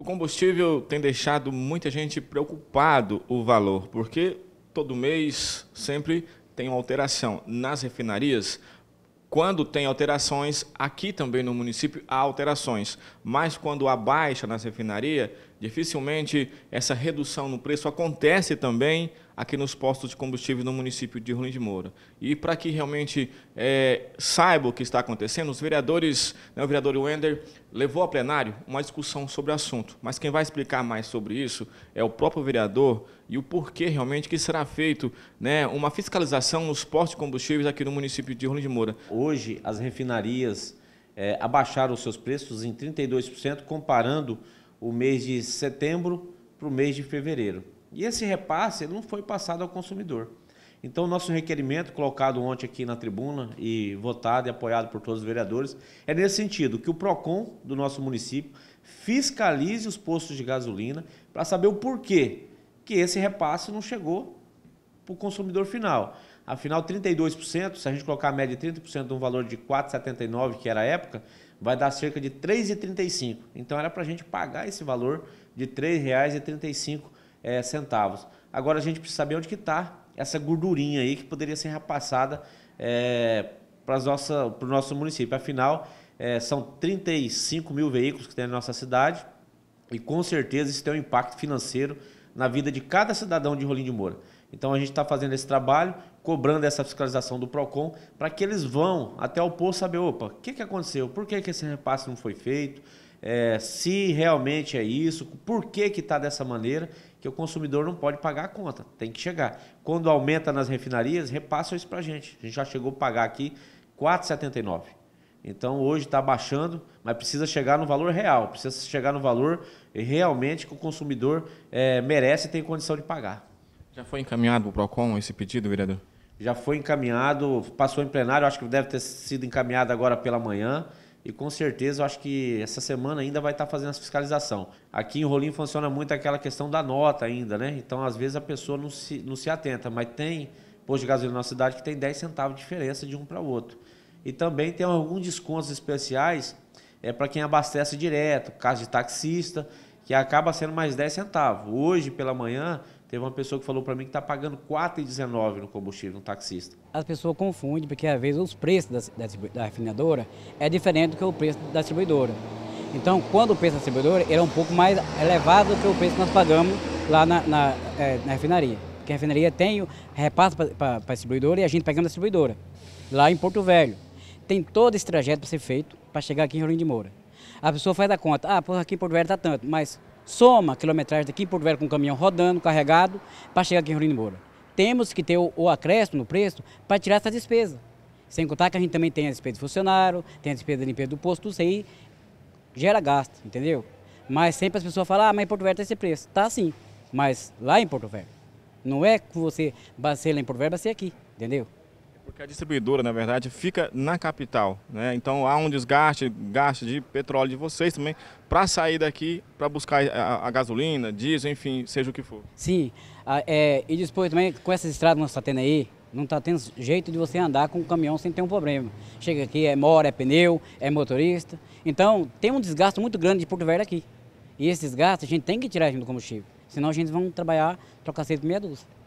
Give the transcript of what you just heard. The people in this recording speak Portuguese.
O combustível tem deixado muita gente preocupado o valor, porque todo mês sempre tem uma alteração. Nas refinarias, quando tem alterações, aqui também no município há alterações, mas quando há baixa nas refinarias, dificilmente essa redução no preço acontece também aqui nos postos de combustível no município de Rolim de Moura. E para que realmente é, saiba o que está acontecendo, os vereadores, né, o vereador Wender levou a plenário uma discussão sobre o assunto. Mas quem vai explicar mais sobre isso é o próprio vereador e o porquê realmente que será feito né, uma fiscalização nos postos de combustíveis aqui no município de Rolim de Moura. Hoje, as refinarias é, abaixaram os seus preços em 32%, comparando o mês de setembro para o mês de fevereiro. E esse repasse ele não foi passado ao consumidor. Então, nosso requerimento, colocado ontem aqui na tribuna e votado e apoiado por todos os vereadores, é nesse sentido: que o PROCON do nosso município fiscalize os postos de gasolina para saber o porquê que esse repasse não chegou para o consumidor final. Afinal, 32%, se a gente colocar a média de 30% de um valor de 4,79, que era a época, vai dar cerca de 3,35. Então, era para a gente pagar esse valor de R$ 3,35 é, centavos. Agora a gente precisa saber onde que está essa gordurinha aí que poderia ser repassada é, para o nosso município. Afinal, é, são 35 mil veículos que tem na nossa cidade e com certeza isso tem um impacto financeiro na vida de cada cidadão de Rolim de Moura. Então a gente está fazendo esse trabalho, cobrando essa fiscalização do PROCON, para que eles vão até o posto saber, opa, o que, que aconteceu? Por que, que esse repasse não foi feito? É, se realmente é isso, por que está dessa maneira que o consumidor não pode pagar a conta, tem que chegar. Quando aumenta nas refinarias, repassam isso para a gente. A gente já chegou a pagar aqui 4,79. Então hoje está baixando, mas precisa chegar no valor real, precisa chegar no valor realmente que o consumidor é, merece e tem condição de pagar. Já foi encaminhado para o PROCON esse pedido, vereador? Já foi encaminhado, passou em plenário, acho que deve ter sido encaminhado agora pela manhã e com certeza eu acho que essa semana ainda vai estar tá fazendo essa fiscalização. Aqui em Rolim funciona muito aquela questão da nota ainda, né? Então às vezes a pessoa não se, não se atenta, mas tem posto de gasolina na cidade que tem 10 centavos de diferença de um para o outro. E também tem alguns descontos especiais é para quem abastece direto, caso de taxista, que acaba sendo mais 10 centavos. Hoje pela manhã Teve uma pessoa que falou para mim que está pagando R$ 4,19 no combustível, no taxista. As pessoas confundem, porque às vezes os preços da, da refinadora é diferente do que o preço da distribuidora. Então, quando o preço da distribuidora era é um pouco mais elevado do que o preço que nós pagamos lá na, na, é, na refinaria. Porque a refinaria tem o repasse para a distribuidora e a gente pegando a distribuidora, lá em Porto Velho. Tem todo esse trajeto para ser feito para chegar aqui em Rolim de Moura. A pessoa faz a conta, ah, porra aqui em Porto Velho está tanto, mas soma quilometragem daqui em Porto Velho com o caminhão rodando, carregado, para chegar aqui em Rolino Moura. Temos que ter o, o acréscimo no preço para tirar essa despesa. Sem contar que a gente também tem a despesa de funcionário, tem a despesa da limpeza do posto, tudo isso aí gera gasto, entendeu? Mas sempre as pessoas falam, ah, mas em Porto Velho tem tá esse preço. Tá sim, mas lá em Porto Velho. Não é que você baseia lá em Porto Velho, baseia aqui, entendeu? Porque a distribuidora, na verdade, fica na capital, né? Então há um desgaste, gasto de petróleo de vocês também, para sair daqui, para buscar eh, a, a, gasolina, diesel, enfim, seja o que for. Sim, ah, é, e depois também, com essas estradas que nós estamos tá tendo aí, não está tendo jeito de você andar com o caminhão sem ter um problema. Chega aqui, é mora, é pneu, é motorista. Então, tem um desgaste muito grande de Porto Velho aqui. E esse desgaste a gente tem que tirar do combustível. Senão a gente vai trabalhar, trocar cedo meia dúzia.